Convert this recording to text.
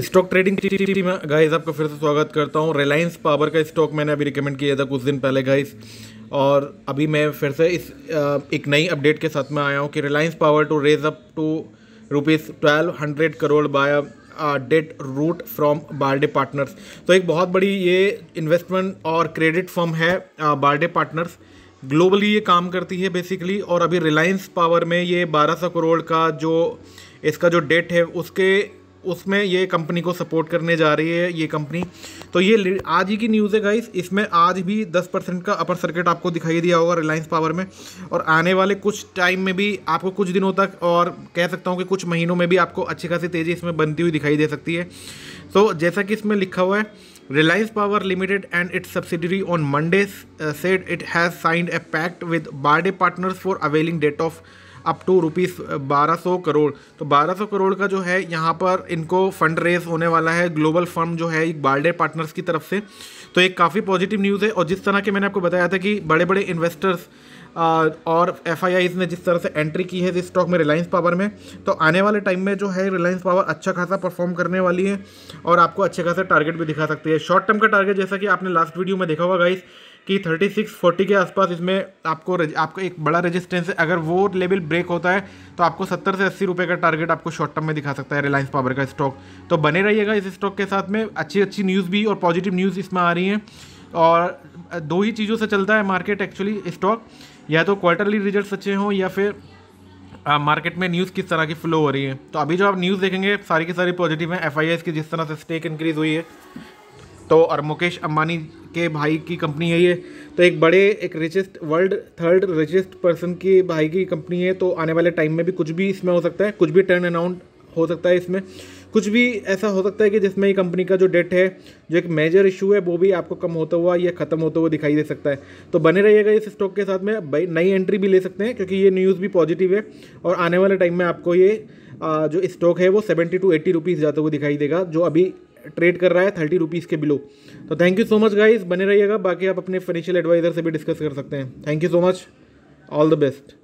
stock trading में guys आपका फिर से स्वागत करता हूँ रिलायंस पावर का स्टॉक मैंने अभी रिकमेंड किया था कुछ दिन पहले गाइस और अभी मैं फिर से इस एक नई अपडेट के साथ में आया हूँ कि Reliance Power to raise up to rupees twelve hundred crore by debt route from Varde Partners तो एक बहुत बड़ी ये इन्वेस्टमेंट और क्रेडिट फर्म है बारडे पार्टनर्स ग्लोबली ये काम करती है बेसिकली और अभी रिलायंस पावर में ये सौ करोड़ का जो इसका जो डेट है उसके उसमें ये कंपनी को सपोर्ट करने जा रही है ये कंपनी तो ये आज ही की न्यूज़ है गाइस इसमें आज भी 10 परसेंट का अपर सर्किट आपको दिखाई दिया होगा रिलायंस पावर में और आने वाले कुछ टाइम में भी आपको कुछ दिनों तक और कह सकता हूँ कि कुछ महीनों में भी आपको अच्छी खासी तेज़ी इसमें बनती हुई दिखाई दे सकती है तो जैसा कि इसमें लिखा हुआ है Reliance Power Limited and its subsidiary on Monday set it has signed a pact with Varde Partners for availing debt of up to rupees बारह सौ करोड़ तो बारह सौ करोड़ का जो है यहाँ पर इनको फंड रेज होने वाला है ग्लोबल फंड जो है बाल्डे पार्टनर्स की तरफ से तो एक काफ़ी पॉजिटिव न्यूज़ है और जिस तरह के मैंने आपको बताया था कि बड़े बड़े इन्वेस्टर्स और एफ ने जिस तरह से एंट्री की है इस स्टॉक में रिलायंस पावर में तो आने वाले टाइम में जो है रिलायंस पावर अच्छा खासा परफॉर्म करने वाली है और आपको अच्छे खासे टारगेट भी दिखा सकती है शॉर्ट टर्म का टारगेट जैसा कि आपने लास्ट वीडियो में देखा होगा गाइस कि 36 40 के आसपास इसमें आपको आपको एक बड़ा रेजिस्टेंस है अगर वो लेवल ब्रेक होता है तो आपको 70 से अस्सी रुपये का टारगेट आपको शॉर्ट टर्म में दिखा सकता है रिलायंस पावर का स्टॉक तो बने रहिएगा इस स्टॉक के साथ में अच्छी अच्छी न्यूज़ भी और पॉजिटिव न्यूज़ इसमें आ रही हैं और दो ही चीज़ों से चलता है मार्केट एक्चुअली स्टॉक या तो क्वार्टरली रिजल्ट अच्छे हों या फिर मार्केट में न्यूज़ किस तरह की फ्लो हो रही है तो अभी जो आप न्यूज़ देखेंगे सारी की सारी पॉजिटिव हैं एफ की जिस तरह से स्टेक इंक्रीज़ हुई है तो और मुकेश अंबानी के भाई की कंपनी है ये तो एक बड़े एक richest world third richest person की भाई की कंपनी है तो आने वाले टाइम में भी कुछ भी इसमें हो सकता है कुछ भी टर्न अनाउंट हो सकता है इसमें कुछ भी ऐसा हो सकता है कि जिसमें ये कंपनी का जो डेट है जो एक मेजर इशू है वो भी आपको कम होता हुआ या ख़त्म होता हुआ दिखाई दे सकता है तो बने रहिएगा इस स्टॉक के साथ में नई एंट्री भी ले सकते हैं क्योंकि ये न्यूज़ भी पॉजिटिव है और आने वाले टाइम में आपको ये जो स्टॉक है वो सेवेंटी टू एट्टी रुपीज़ जाता हुआ दिखाई देगा जो अभी ट्रेड कर रहा है थर्टी रुपीज़ के बिलो तो thank you so much guys बने रहिएगा बाकी आप अपने फाइनेंशियल एडवाइज़र से भी डिस्कस कर सकते हैं thank you so much all the best